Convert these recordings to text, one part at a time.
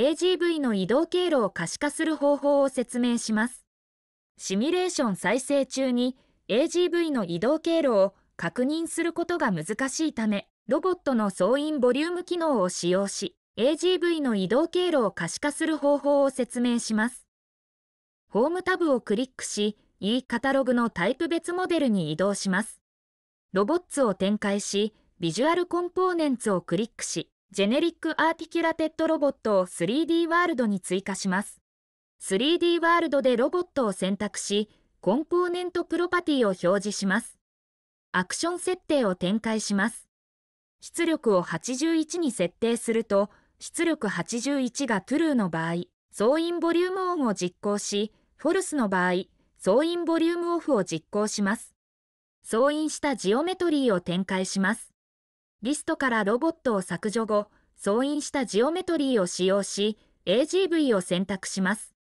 AGV の移動経路を可視化する方法を説明します。シミュレーション再生中に AGV の移動経路を確認することが難しいため、ロボットの総員ボリューム機能を使用し、AGV の移動経路を可視化する方法を説明します。ホームタブをクリックし、E カタログのタイプ別モデルに移動します。ロボッツを展開し、ビジュアルコンポーネンツをクリックし、ジェネリックアーティキュラテッドロボットを 3D ワールドに追加します。3D ワールドでロボットを選択し、コンポーネントプロパティを表示します。アクション設定を展開します。出力を81に設定すると、出力81が true の場合、総員ボリュームオンを実行し、フォルスの場合、総員ボリュームオフを実行します。総員したジオメトリーを展開します。リストからロボットを削除後、挿印したジオメトリーを使用し、AGV を選択します。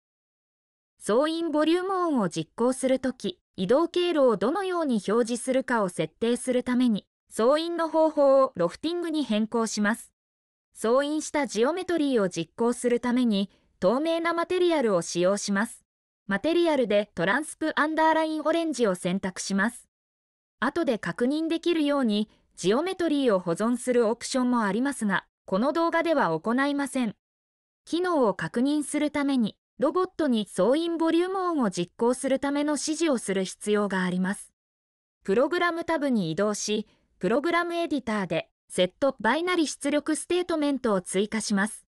挿印ボリューム音を実行するとき、移動経路をどのように表示するかを設定するために、挿印の方法をロフティングに変更します。挿印したジオメトリーを実行するために、透明なマテリアルを使用します。マテリアルでトランスプアンダーラインオレンジを選択します。後で確認できるように、ジオメトリーを保存するオプションもありますが、この動画では行いません。機能を確認するために、ロボットに総員ボリューム音を実行するための指示をする必要があります。プログラムタブに移動し、プログラムエディターで、セットバイナリ出力ステートメントを追加します。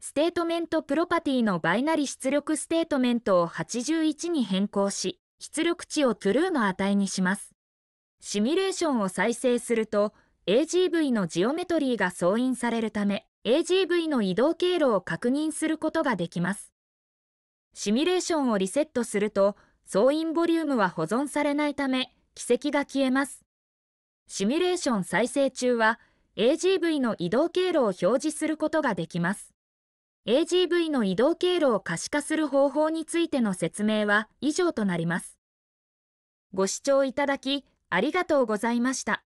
ステートメントプロパティのバイナリ出力ステートメントを81に変更し、出力値を true の値にします。シミュレーションを再生すると AGV のジオメトリーが送印されるため AGV の移動経路を確認することができますシミュレーションをリセットすると総印ボリュームは保存されないため軌跡が消えますシミュレーション再生中は AGV の移動経路を表示することができます AGV の移動経路を可視化する方法についての説明は以上となりますご視聴いただきありがとうございました。